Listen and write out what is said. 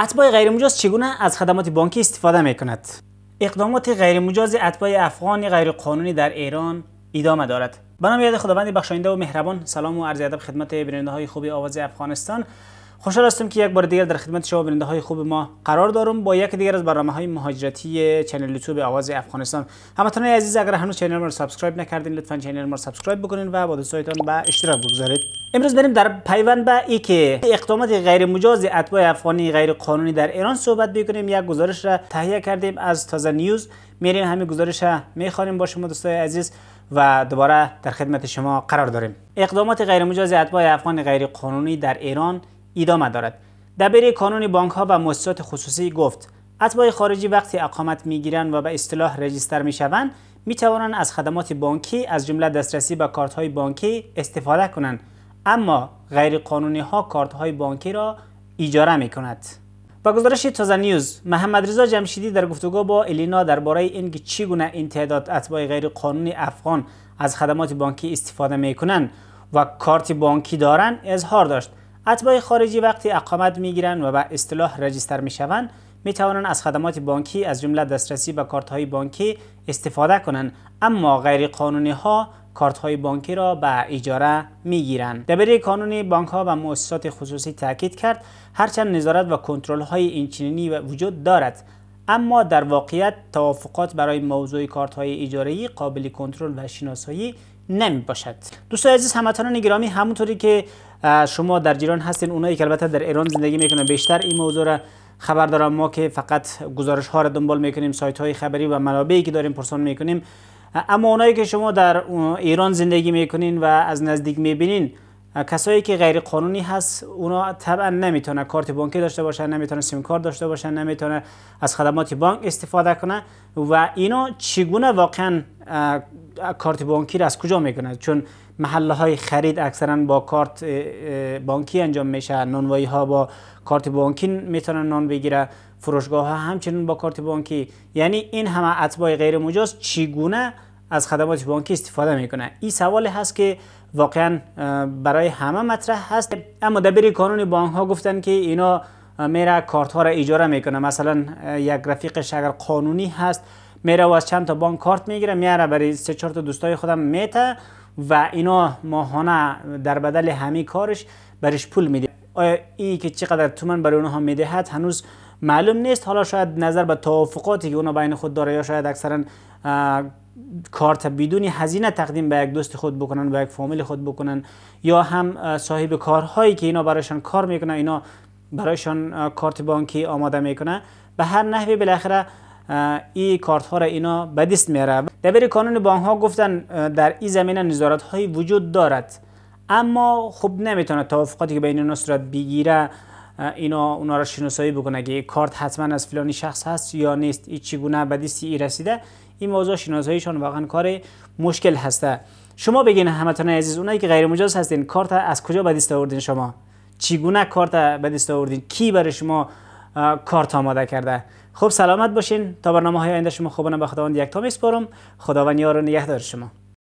اتباع غیرمجاز چگونه از خدمات بانکی استفاده می کند؟ اقدامات غیرمجاز اتباع افغان غیرقانونی در ایران ادامه دارد. به نام یاد خداوند بخشاینده و مهربان سلام و عرض ادب خدمت بیننده های خوبی آواز افغانستان خوشحال هستیم که یک بار دیگر در خدمت شما بیننده های خوب ما قرار دارم با یک دیگر از برنامه های مهاجرتی چنل یوتیوب آواز افغانستان همتون عزیز اگر هنوز چنل ما رو سابسکرایب نکردین لطفا چنل ما رو سابسکرایب بکنین و با دوستایتان به اشتراک بگذارید امروز بریم در پیوند به ای که اقدامات غیر مجاز اتباع افغانی غیر قانونی در ایران صحبت بکنیم یک گزارش را تهیه کردیم از تازه نیوز میریم همین گزارش را میخوانیم با شما دوستای عزیز و دوباره در خدمت شما قرار داریم اقدامات غیرمجاز اتباع افغان قانونی در ایران ادامه دارد دبیر کانون بانک ها و مؤسسات خصوصی گفت اتباع خارجی وقتی اقامت میگیرند و به اصطلاح رجیستر میشوند می توانند از خدمات بانکی از جمله دسترسی به کارت های بانکی استفاده کنند اما غیر قانونی ها کارت های بانکی را اجاره می کند با گزارش تازه نیوز محمد رضا جمشیدی در گفتگو با الینا درباره اینکه گونه این تعداد اتباع غیر قانونی افغان از خدمات بانکی استفاده می کنند و کارت بانکی دارند اظهار داشت اتباع خارجی وقتی اقامت میگیرند و به اصطلاح رجیستر میشوند می توانند از خدمات بانکی از جمله دسترسی به کارت های بانکی استفاده کنند اما غیر قانونی ها کارت های بانکی را به اجاره می گیرند دبیره کانون بانک ها و مؤسسات خصوصی تاکید کرد هرچند نظارت و کنترل های اینچنینی وجود دارد اما در واقعیت توافقات برای موضوع کارت های اجاره قابل کنترل و شناسایی نمی باشد دوست عزیز هموطنان گرامی همونطوری که شما در جیران هستین اونایی که البته در ایران زندگی میکنن بیشتر این موضوع را خبر دارم ما که فقط گزارش ها را دنبال میکنیم سایت های خبری و منابعی که داریم پرسان میکنیم اما اونایی که شما در ایران زندگی میکنین و از نزدیک میبینین کسایی که غیر قانونی هست اونا طبعا نمیتونه کارت بانکی داشته باشن نمیتونه سیم کارت داشته باشن نمیتونه از خدمات بانک استفاده کنه و اینا چگونه واقعا کارت بانکی را از کجا میگنه چون محله های خرید اکثرا با کارت بانکی انجام میشه نانوایی ها با کارت بانکی میتونن نان بگیره فروشگاه ها همچنین با کارت بانکی یعنی این همه اطبای غیر مجاز چگونه از خدمات بانکی استفاده میکنه این سوال هست که واقعا برای همه مطرح هست اما دبیر کانون بانک ها گفتن که اینا میره کارت ها را اجاره میکنه مثلا یک رفیقش اگر قانونی هست میره و از چند تا بانک کارت میگیره میاره برای سه چهار تا دوستای خودم میته و اینا ماهانه در بدل همه کارش برش پول میده آیا ای که چقدر تومن برای اونها میدهد هنوز معلوم نیست حالا شاید نظر به توافقاتی که اونا بین خود داره یا شاید اکثرا کارت بدون هزینه تقدیم به یک دوست خود بکنن به یک فامیل خود بکنن یا هم صاحب کارهایی که اینا برایشان کار میکنن اینا برایشان کارت بانکی آماده میکنه به هر نحوی بالاخره این کارت ها را اینا به دست میاره دبیر کانون بانک ها گفتن در این زمینه نظارت هایی وجود دارد اما خوب نمیتونه توافقاتی که بین اینا صورت بگیره اینا اونا را شناسایی بکنه که کارت حتما از فلانی شخص هست یا نیست این چگونه به دیستی ای رسیده این موضوع شناساییشان واقعا کار مشکل هسته شما بگین همتون عزیز اونایی که غیر مجاز هستین کارت از کجا به دست آوردین شما چگونه کارت به دست آوردین کی برای شما کارت آماده کرده خب سلامت باشین تا برنامه های آینده شما خوبانه به خداوند تا میسپارم خداوند یار و نگهدار شما